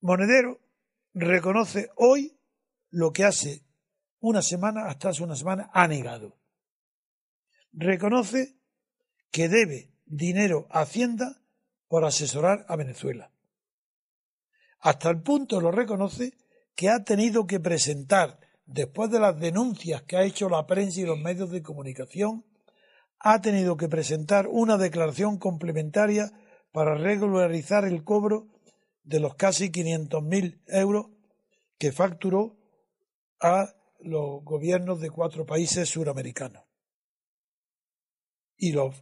Monedero reconoce hoy lo que hace una semana, hasta hace una semana, ha negado. Reconoce que debe dinero a Hacienda por asesorar a Venezuela. Hasta el punto lo reconoce que ha tenido que presentar, después de las denuncias que ha hecho la prensa y los medios de comunicación, ha tenido que presentar una declaración complementaria para regularizar el cobro de los casi 500.000 euros que facturó a los gobiernos de cuatro países suramericanos. Y lo,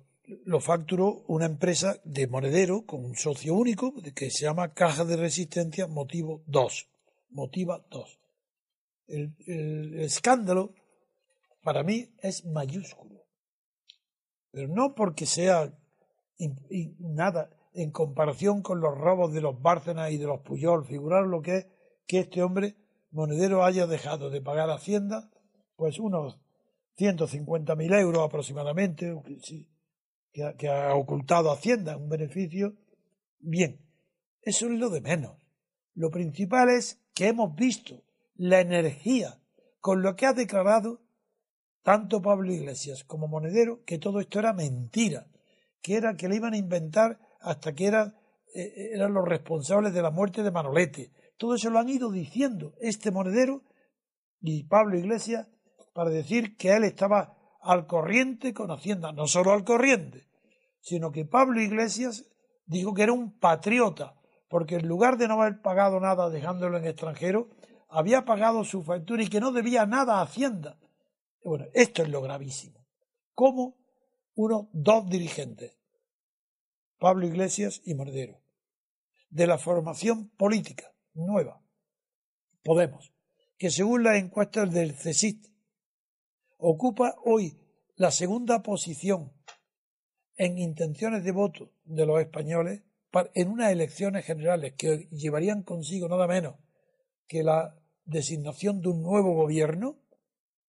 facturó una empresa de monedero con un socio único que se llama Caja de Resistencia Motivo 2. Motiva 2. El, el escándalo para mí es mayúsculo. Pero no porque sea nada en comparación con los robos de los Bárcenas y de los Puyol. Figurar lo que es que este hombre monedero haya dejado de pagar Hacienda, pues unos 150.000 euros aproximadamente, que ha, ocultado Hacienda, un beneficio. Bien, eso es lo de menos. Lo principal es que hemos visto la energía con lo que ha declarado tanto Pablo Iglesias como Monedero que todo esto era mentira, que era que le iban a inventar hasta que eran, eh, eh, eran los responsables de la muerte de Manolete. Todo eso lo han ido diciendo este monedero y Pablo Iglesias para decir que él estaba al corriente con Hacienda, no solo al corriente, sino que Pablo Iglesias dijo que era un patriota, porque en lugar de no haber pagado nada dejándolo en extranjero, había pagado su factura y que no debía nada a Hacienda. Bueno, esto es lo gravísimo. ¿Cómo unos dos dirigentes Pablo Iglesias y Mordero. De la formación política nueva, Podemos, que según las encuestas del CESIT ocupa hoy la segunda posición en intenciones de voto de los españoles en unas elecciones generales que llevarían consigo nada menos que la designación de un nuevo gobierno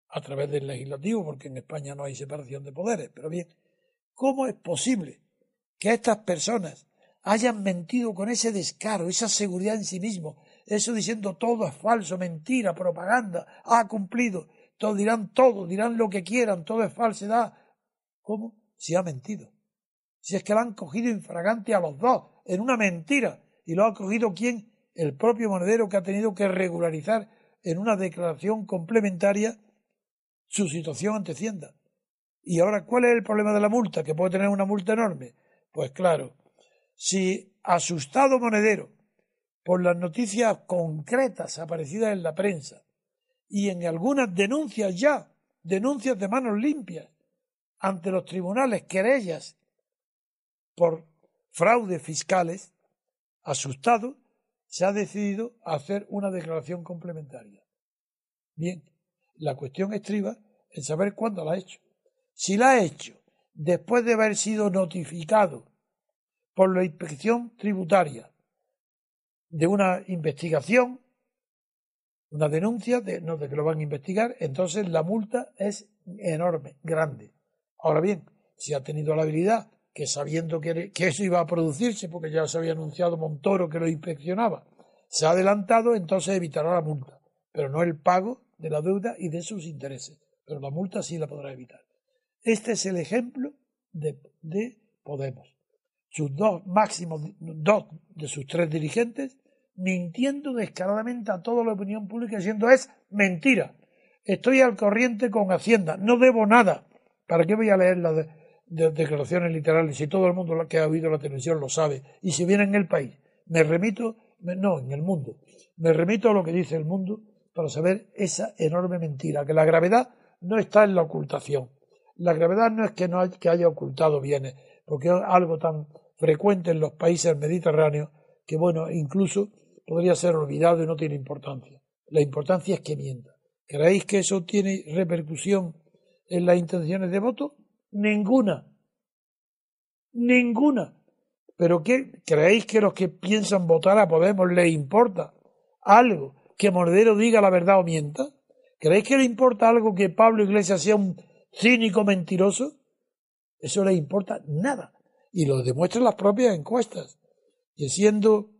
a través del legislativo, porque en España no hay separación de poderes. Pero bien, ¿cómo es posible que estas personas hayan mentido con ese descaro, esa seguridad en sí mismo, eso diciendo todo es falso, mentira, propaganda, ha cumplido, todos dirán todo, dirán lo que quieran, todo es falsedad. ¿Cómo? Si ha mentido. Si es que la han cogido infragante a los dos, en una mentira, y lo ha cogido quién? El propio monedero que ha tenido que regularizar en una declaración complementaria su situación ante Hacienda. Y ahora, ¿cuál es el problema de la multa? Que puede tener una multa enorme pues claro, si asustado Monedero por las noticias concretas aparecidas en la prensa y en algunas denuncias ya, denuncias de manos limpias ante los tribunales, querellas por fraudes fiscales, asustado, se ha decidido hacer una declaración complementaria. Bien, la cuestión estriba en saber cuándo la ha hecho. Si la ha hecho después de haber sido notificado por la inspección tributaria de una investigación, una denuncia, de, no de que lo van a investigar, entonces la multa es enorme, grande. Ahora bien, si ha tenido la habilidad, que sabiendo que, que eso iba a producirse, porque ya se había anunciado Montoro que lo inspeccionaba, se ha adelantado, entonces evitará la multa, pero no el pago de la deuda y de sus intereses. Pero la multa sí la podrá evitar. Este es el ejemplo de, Podemos. Sus dos máximos, dos de sus tres dirigentes, mintiendo descaradamente a toda la opinión pública, diciendo es mentira. Estoy al corriente con Hacienda, no debo nada. ¿Para qué voy a leer las declaraciones literales si todo el mundo que ha oído la televisión lo sabe? Y si viene en el país, me remito, no, en el mundo, me remito a lo que dice el mundo para saber esa enorme mentira, que la gravedad no está en la ocultación, la gravedad no es que, no que haya ocultado bienes, porque es algo tan frecuente en los países mediterráneos que, bueno, incluso podría ser olvidado y no tiene importancia. La importancia es que mienta. ¿Creéis que eso tiene repercusión en las intenciones de voto? Ninguna. Ninguna. ¿Pero qué? ¿Creéis que los que piensan votar a Podemos les importa algo que Mordero diga la verdad o mienta? ¿Creéis que le importa algo que Pablo Iglesias sea un cínico, mentiroso, eso le importa nada. Y lo demuestran las propias encuestas. y siendo,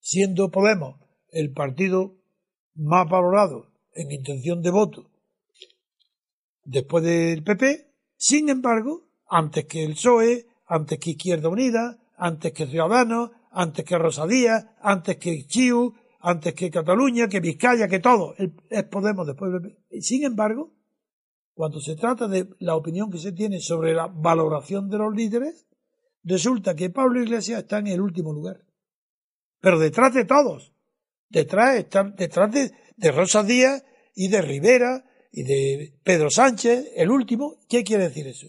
siendo Podemos el partido más valorado en intención de voto después del PP, sin embargo, antes que el PSOE, antes que Izquierda Unida, antes que Ciudadanos, antes que Rosadía, antes que Chiu, antes que Cataluña, que Vizcaya, que todo, es Podemos después del PP. Sin embargo, cuando se trata de la opinión que se tiene sobre la valoración de los líderes, resulta que Pablo Iglesias está en el último lugar. Pero detrás de todos, detrás, están, detrás de, Rosa Díaz y de Rivera y de Pedro Sánchez, el último, ¿qué quiere decir eso?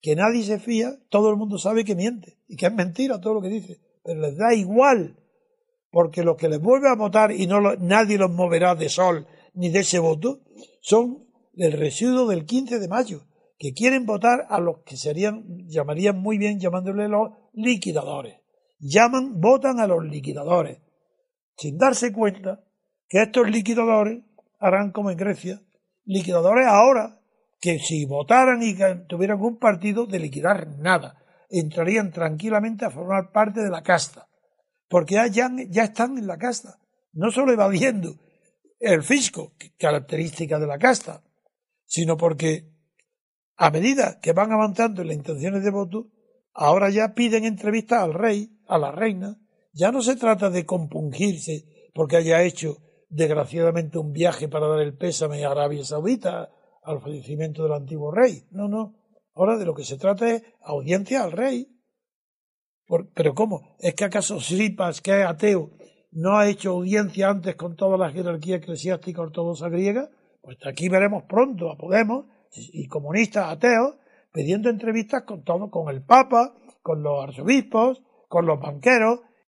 Que nadie se fía, todo el mundo sabe que miente y que es mentira todo lo que dice, pero les da igual, porque los que les vuelve a votar y no nadie los moverá de sol ni de ese voto, son del residuo del 15 de mayo, que quieren votar a los que serían, llamarían muy bien llamándole los liquidadores. Llaman, votan a los liquidadores, sin darse cuenta que estos liquidadores harán como en Grecia, liquidadores ahora, que si votaran y tuvieran un partido de liquidar nada, entrarían tranquilamente a formar parte de la casta, porque ya, ya están en la casta, no solo evadiendo el fisco, característica de la casta, sino porque a medida que van avanzando en las intenciones de voto, ahora ya piden entrevista al rey, a la reina, ya no se trata de compungirse porque haya hecho desgraciadamente un viaje para dar el pésame a Arabia Saudita al fallecimiento del antiguo rey. No, no. Ahora de lo que se trata es audiencia al rey. Pero ¿cómo? ¿Es que acaso Sripas, que es ateo, no ha hecho audiencia antes con toda la jerarquía eclesiástica ortodoxa griega? Pues aquí veremos pronto a Podemos y comunistas ateos pidiendo entrevistas con todo, con el Papa, con los arzobispos, con los banqueros,